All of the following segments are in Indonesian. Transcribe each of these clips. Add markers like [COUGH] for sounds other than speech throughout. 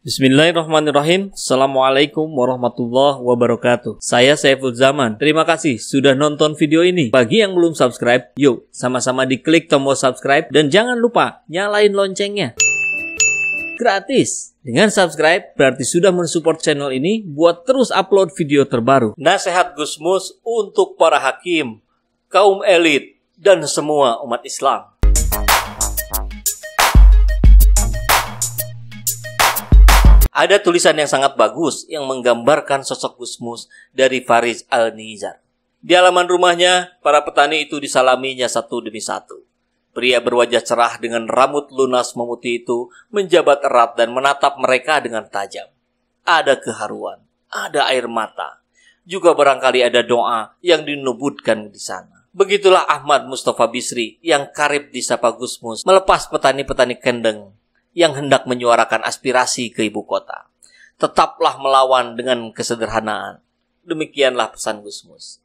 Bismillahirrahmanirrahim. Assalamualaikum warahmatullahi wabarakatuh. Saya Saiful Zaman. Terima kasih sudah nonton video ini. Bagi yang belum subscribe, yuk sama-sama diklik tombol subscribe dan jangan lupa nyalain loncengnya. Gratis. Dengan subscribe berarti sudah mensupport channel ini buat terus upload video terbaru. Nasihat Gusmus untuk para hakim, kaum elit, dan semua umat Islam. Ada tulisan yang sangat bagus yang menggambarkan sosok Gusmus dari Faris Al-Nizar. Di halaman rumahnya, para petani itu disalaminya satu demi satu. Pria berwajah cerah dengan rambut lunas memutih itu menjabat erat dan menatap mereka dengan tajam. Ada keharuan, ada air mata, juga barangkali ada doa yang dinubutkan di sana. Begitulah Ahmad Mustafa Bisri yang karib di Sapa Gusmus melepas petani-petani kendeng yang hendak menyuarakan aspirasi ke ibu kota. Tetaplah melawan dengan kesederhanaan. Demikianlah pesan Gusmus.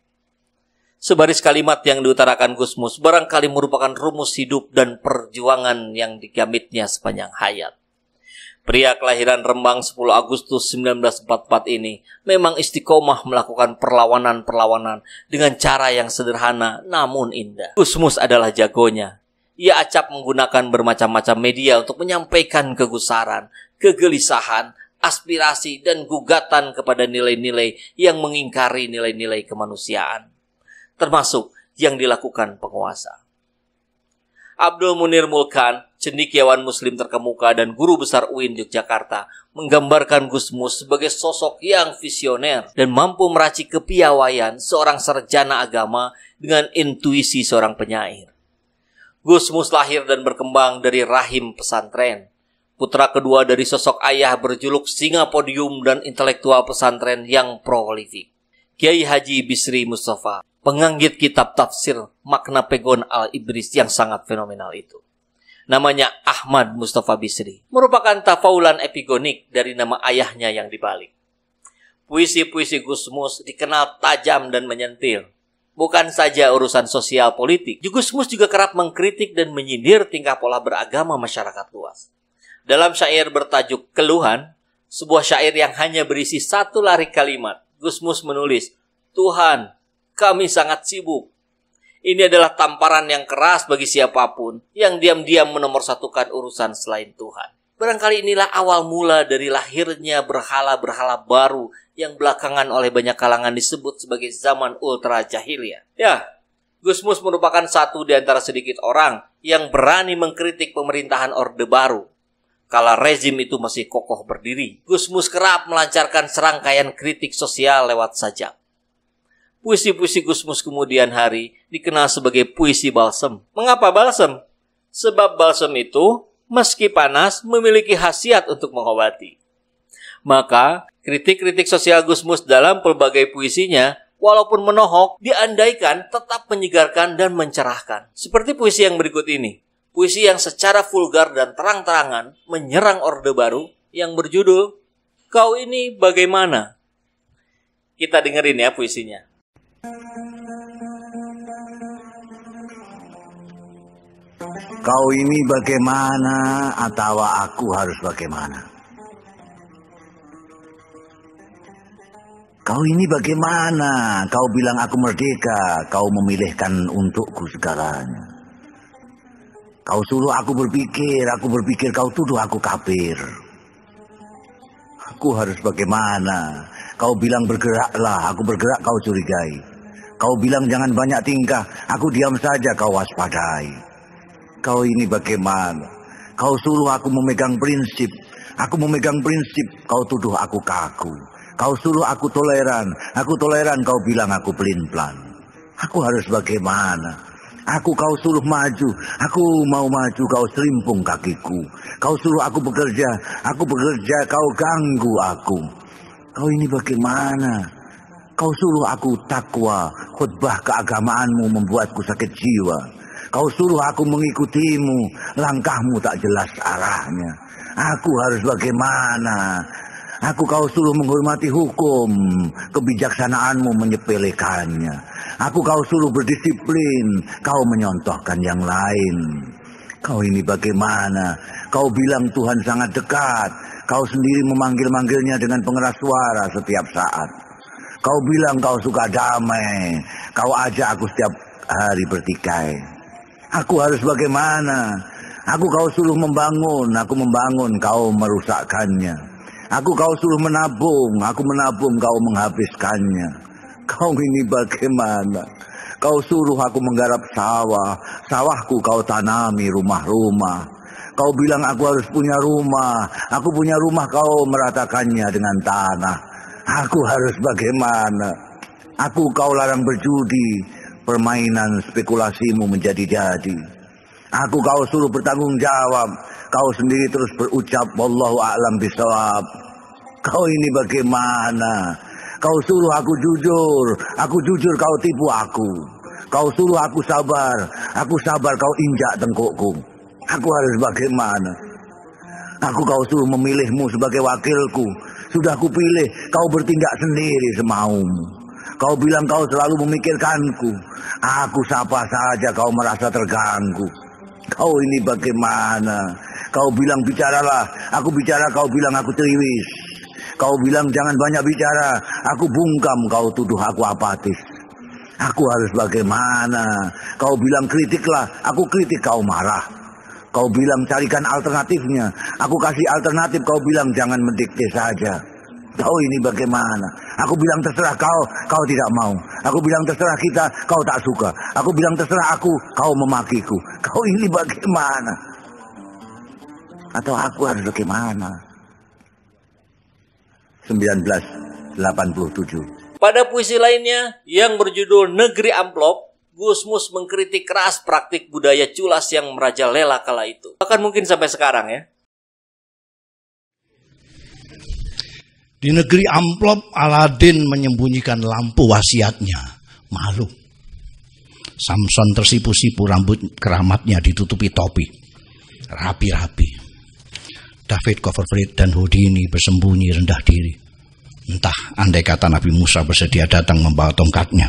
Sebaris kalimat yang diutarakan Gusmus barangkali merupakan rumus hidup dan perjuangan yang digamitnya sepanjang hayat. Pria kelahiran Rembang 10 Agustus 1944 ini memang istiqomah melakukan perlawanan-perlawanan dengan cara yang sederhana namun indah. Gusmus adalah jagonya ia acap menggunakan bermacam-macam media untuk menyampaikan kegusaran, kegelisahan, aspirasi, dan gugatan kepada nilai-nilai yang mengingkari nilai-nilai kemanusiaan, termasuk yang dilakukan penguasa. Abdul Munir Mulkan, cendikiawan muslim terkemuka dan guru besar UIN Yogyakarta, menggambarkan Gusmus sebagai sosok yang visioner dan mampu meracik kepiawaian seorang sarjana agama dengan intuisi seorang penyair. Gusmus lahir dan berkembang dari rahim pesantren. Putra kedua dari sosok ayah berjuluk singa podium dan intelektual pesantren yang prolifik, Kiai Haji Bisri Mustafa, penganggit kitab tafsir makna pegon al-Ibris yang sangat fenomenal itu. Namanya Ahmad Mustafa Bisri, merupakan tafaulan epigonik dari nama ayahnya yang dibalik. Puisi-puisi Gusmus dikenal tajam dan menyentil, Bukan saja urusan sosial politik, Gusmus juga kerap mengkritik dan menyindir tingkah pola beragama masyarakat luas. Dalam syair bertajuk Keluhan, sebuah syair yang hanya berisi satu lari kalimat, Gusmus menulis, Tuhan, kami sangat sibuk. Ini adalah tamparan yang keras bagi siapapun yang diam-diam menomorsatukan urusan selain Tuhan. Barangkali inilah awal mula dari lahirnya berhala-berhala baru yang belakangan oleh banyak kalangan disebut sebagai zaman ultra jahiliyah. Ya, Gusmus merupakan satu di antara sedikit orang yang berani mengkritik pemerintahan Orde Baru. Kala rezim itu masih kokoh berdiri, Gusmus kerap melancarkan serangkaian kritik sosial lewat sajak. Puisi-puisi Gusmus kemudian hari dikenal sebagai puisi balsem. Mengapa balsem? Sebab balsem itu, meski panas, memiliki khasiat untuk mengobati. Maka, Kritik-kritik sosial Gusmus dalam pelbagai puisinya walaupun menohok, diandaikan tetap menyegarkan dan mencerahkan. Seperti puisi yang berikut ini. Puisi yang secara vulgar dan terang-terangan menyerang Orde Baru yang berjudul Kau ini bagaimana? Kita dengerin ya puisinya. Kau ini bagaimana atau aku harus bagaimana? Kau ini bagaimana? Kau bilang aku merdeka. Kau memilihkan untukku segalanya. Kau suruh aku berpikir. Aku berpikir kau tuduh aku kafir. Aku harus bagaimana? Kau bilang bergeraklah. Aku bergerak kau curigai. Kau bilang jangan banyak tingkah. Aku diam saja kau waspadai. Kau ini bagaimana? Kau suruh aku memegang prinsip. Aku memegang prinsip. Kau tuduh aku kaku. Kau suruh aku toleran. Aku toleran kau bilang aku pelin-pelan. Aku harus bagaimana? Aku kau suruh maju, aku mau maju kau serimpung kakiku. Kau suruh aku bekerja, aku bekerja kau ganggu aku. Kau ini bagaimana? Kau suruh aku takwa, khutbah keagamaanmu membuatku sakit jiwa. Kau suruh aku mengikutimu, langkahmu tak jelas arahnya. Aku harus bagaimana? Aku kau suruh menghormati hukum, kebijaksanaanmu menyepelekannya. Aku kau suruh berdisiplin, kau menyontohkan yang lain. Kau ini bagaimana? Kau bilang Tuhan sangat dekat. Kau sendiri memanggil-manggilnya dengan pengeras suara setiap saat. Kau bilang kau suka damai. Kau ajak aku setiap hari bertikai. Aku harus bagaimana? Aku kau suruh membangun, aku membangun, kau merusakkannya. Aku kau suruh menabung, aku menabung kau menghabiskannya. Kau ini bagaimana? Kau suruh aku menggarap sawah, sawahku kau tanami rumah-rumah. Kau bilang aku harus punya rumah, aku punya rumah kau meratakannya dengan tanah. Aku harus bagaimana? Aku kau larang berjudi, permainan spekulasimu menjadi jadi. Aku kau suruh bertanggung jawab, Kau sendiri terus berucap wallahu a'lam bisawab. Kau ini bagaimana? Kau suruh aku jujur, aku jujur kau tipu aku. Kau suruh aku sabar, aku sabar kau injak tengkukku. Aku harus bagaimana? Aku kau suruh memilihmu sebagai wakilku. Sudah aku pilih, kau bertindak sendiri semaumu. Kau bilang kau selalu memikirkanku. Aku sapa saja kau merasa terganggu. Kau ini bagaimana? Kau bilang bicaralah, aku bicara kau bilang aku teriwis. Kau bilang jangan banyak bicara, aku bungkam kau tuduh aku apatis. Aku harus bagaimana? Kau bilang kritiklah, aku kritik kau marah. Kau bilang carikan alternatifnya, aku kasih alternatif kau bilang jangan mendikte saja. Kau oh, ini bagaimana? Aku bilang terserah kau, kau tidak mau. Aku bilang terserah kita, kau tak suka. Aku bilang terserah aku, kau memakiku. Kau ini bagaimana? atau aku harus bagaimana? 1987. Pada puisi lainnya yang berjudul Negeri Amplop, Gusmus mengkritik keras praktik budaya culas yang merajalela kala itu. Bahkan mungkin sampai sekarang ya. Di negeri amplop, Aladin menyembunyikan lampu wasiatnya. Malu. Samson tersipu-sipu rambut keramatnya ditutupi topi. Rapi-rapi. David Coverfield dan Houdini bersembunyi rendah diri. Entah andai kata Nabi Musa bersedia datang membawa tongkatnya.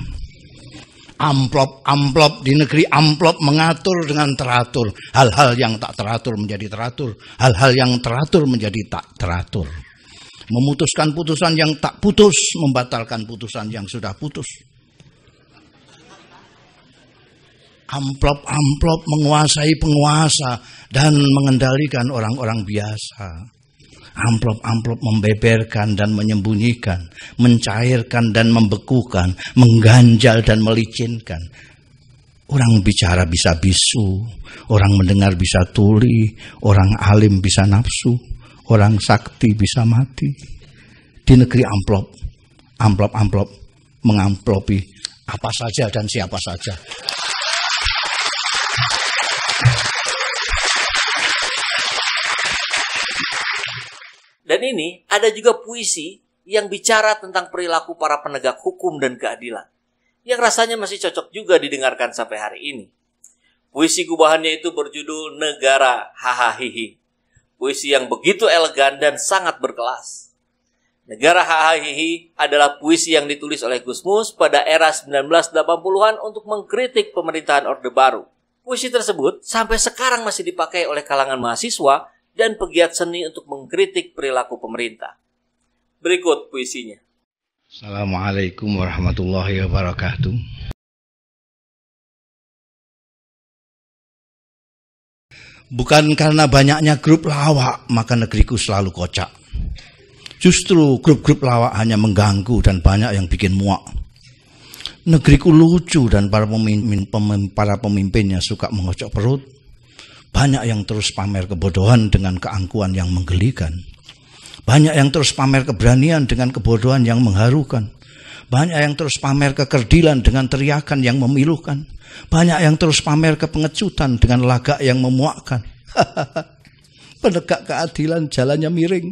Amplop-amplop di negeri amplop mengatur dengan teratur. Hal-hal yang tak teratur menjadi teratur. Hal-hal yang teratur menjadi tak teratur. Memutuskan putusan yang tak putus, membatalkan putusan yang sudah putus. amplop-amplop menguasai penguasa dan mengendalikan orang-orang biasa. Amplop-amplop membeberkan dan menyembunyikan, mencairkan dan membekukan, mengganjal dan melicinkan. Orang bicara bisa bisu, orang mendengar bisa tuli, orang alim bisa nafsu, orang sakti bisa mati. Di negeri amplop, amplop-amplop mengamplopi apa saja dan siapa saja. ini ada juga puisi yang bicara tentang perilaku para penegak hukum dan keadilan, yang rasanya masih cocok juga didengarkan sampai hari ini. Puisi gubahannya itu berjudul Negara Hahahihi. Puisi yang begitu elegan dan sangat berkelas. Negara Hahahihi adalah puisi yang ditulis oleh Gusmus pada era 1980-an untuk mengkritik pemerintahan Orde Baru. Puisi tersebut sampai sekarang masih dipakai oleh kalangan mahasiswa dan pegiat seni untuk mengkritik perilaku pemerintah. Berikut puisinya. Assalamualaikum warahmatullahi wabarakatuh. Bukan karena banyaknya grup lawak, maka negeriku selalu kocak. Justru grup-grup lawak hanya mengganggu dan banyak yang bikin muak. Negeriku lucu dan para pemimpin, para pemimpinnya suka mengocok perut banyak yang terus pamer kebodohan dengan keangkuhan yang menggelikan. Banyak yang terus pamer keberanian dengan kebodohan yang mengharukan. Banyak yang terus pamer kekerdilan dengan teriakan yang memilukan. Banyak yang terus pamer kepengecutan dengan lagak yang memuakkan. [LAUGHS] Penegak keadilan jalannya miring.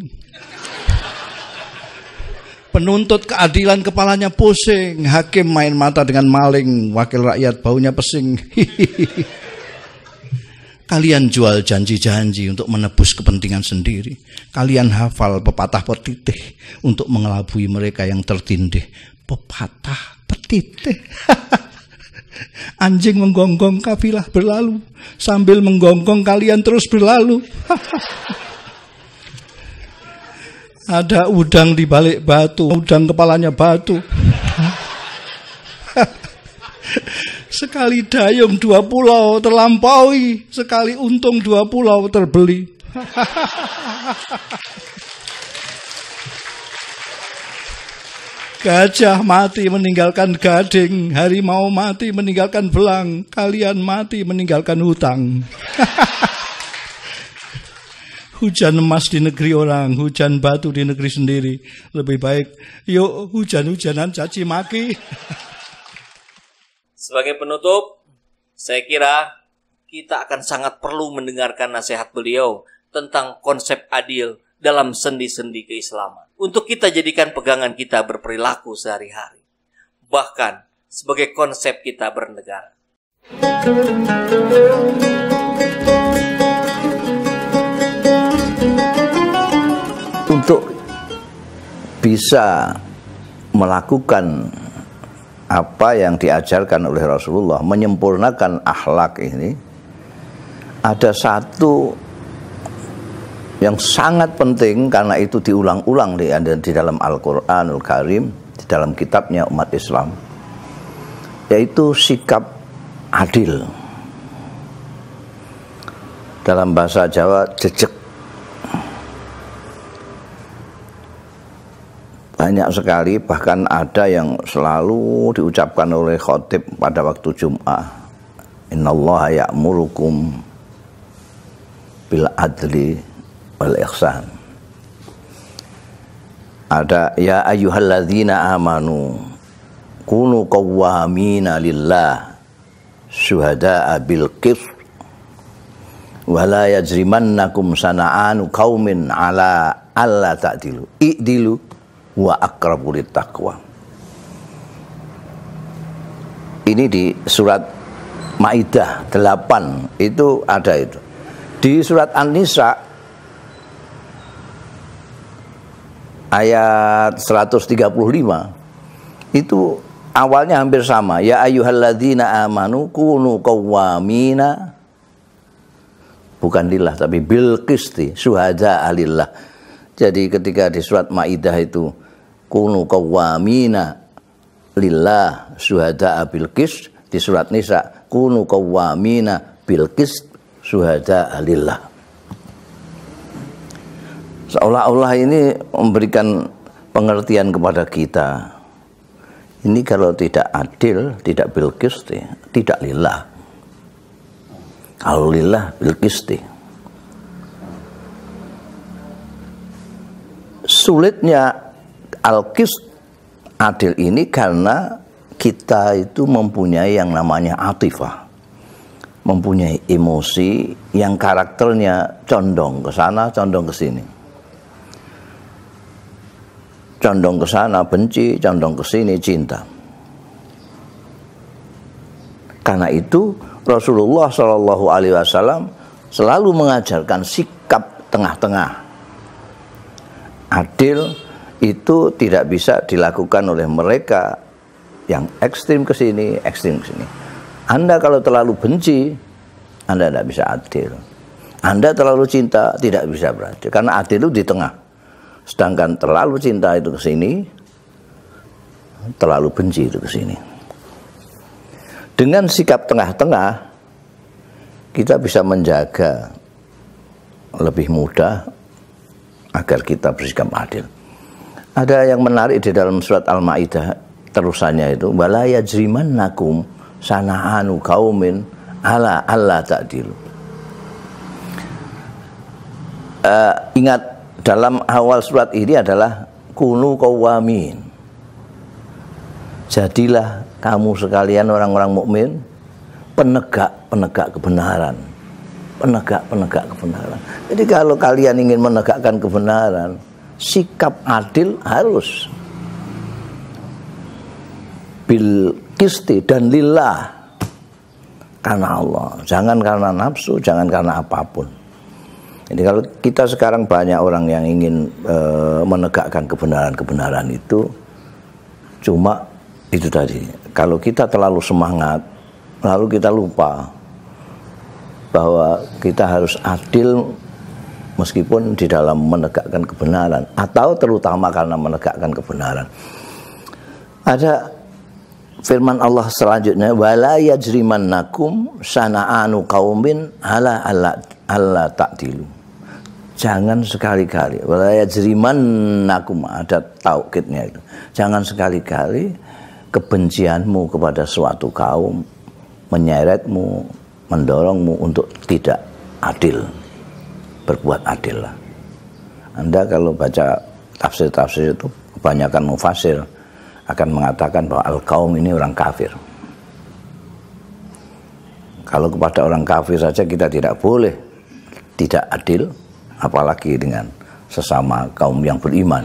Penuntut keadilan kepalanya pusing. Hakim main mata dengan maling. Wakil rakyat baunya pesing. [LAUGHS] Kalian jual janji-janji untuk menebus kepentingan sendiri. Kalian hafal pepatah petitih untuk mengelabui mereka yang tertindih. Pepatah petitih. [LAUGHS] Anjing menggonggong kafilah berlalu sambil menggonggong kalian terus berlalu. [LAUGHS] Ada udang di balik batu, udang kepalanya batu. [LAUGHS] Sekali dayung dua pulau terlampaui, sekali untung dua pulau terbeli. [LAUGHS] Gajah mati meninggalkan gading, hari mau mati meninggalkan belang, kalian mati meninggalkan hutang. [LAUGHS] hujan emas di negeri orang, hujan batu di negeri sendiri. Lebih baik yuk hujan-hujanan caci maki. [LAUGHS] Sebagai penutup, saya kira kita akan sangat perlu mendengarkan nasihat beliau tentang konsep adil dalam sendi-sendi keislaman. Untuk kita jadikan pegangan kita berperilaku sehari-hari. Bahkan sebagai konsep kita bernegara. Untuk bisa melakukan apa yang diajarkan oleh Rasulullah menyempurnakan akhlak ini ada satu yang sangat penting karena itu diulang-ulang di, di dalam Al-Qur'anul Karim, di dalam kitabnya umat Islam yaitu sikap adil. Dalam bahasa Jawa jejek banyak sekali bahkan ada yang selalu diucapkan oleh khotib pada waktu Jum'ah Inna Allah ya'murukum bil adli wal ihsan ada ya ayyuhalladzina amanu kunu qawwamina lillah syuhada'a bil qist wala yajrimannakum sana'anu qaumin ala alla ta'dilu i'dilu wa akrabu taqwa. Ini di surat Maidah 8 itu ada itu. Di surat An-Nisa ayat 135 itu awalnya hampir sama ya ayyuhalladzina amanu kunu qawwamina bukan lillah tapi bil qisti syuhada alillah. Jadi ketika di surat Maidah itu kunu kawamina lillah suhada bil di surat Nisa kunu kawamina bil qis suhada lillah seolah-olah ini memberikan pengertian kepada kita ini kalau tidak adil tidak bil tidak lillah kalau lillah bil sulitnya al adil ini karena kita itu mempunyai yang namanya atifah. Mempunyai emosi yang karakternya condong ke sana, condong ke sini. Condong ke sana benci, condong ke sini cinta. Karena itu Rasulullah Shallallahu Alaihi Wasallam selalu mengajarkan sikap tengah-tengah, adil itu tidak bisa dilakukan oleh mereka yang ekstrim ke sini, ekstrim ke sini. Anda kalau terlalu benci, Anda tidak bisa adil. Anda terlalu cinta tidak bisa beradil karena adil itu di tengah. Sedangkan terlalu cinta itu ke sini, terlalu benci itu ke sini. Dengan sikap tengah-tengah kita bisa menjaga lebih mudah agar kita bersikap adil. Ada yang menarik di dalam surat Al-Maidah terusannya itu wala yajriman nakum sana'anu kaumin ala Allah takdir. Uh, eh, ingat dalam awal surat ini adalah kunu kawamin. Jadilah kamu sekalian orang-orang mukmin penegak-penegak kebenaran. Penegak-penegak kebenaran. Jadi kalau kalian ingin menegakkan kebenaran, sikap adil harus bil kisti dan lillah karena Allah jangan karena nafsu jangan karena apapun jadi kalau kita sekarang banyak orang yang ingin e, menegakkan kebenaran-kebenaran itu cuma itu tadi kalau kita terlalu semangat lalu kita lupa bahwa kita harus adil meskipun di dalam menegakkan kebenaran atau terutama karena menegakkan kebenaran. Ada firman Allah selanjutnya wala yajrimannakum sana'anu qaumin ala alla ta'dilu. Jangan sekali-kali wala yajrimannakum ada taukidnya itu. Jangan sekali-kali kebencianmu kepada suatu kaum menyeretmu, mendorongmu untuk tidak adil berbuat adil lah. Anda kalau baca tafsir-tafsir itu kebanyakan mufasir akan mengatakan bahwa al-kaum ini orang kafir. Kalau kepada orang kafir saja kita tidak boleh tidak adil apalagi dengan sesama kaum yang beriman.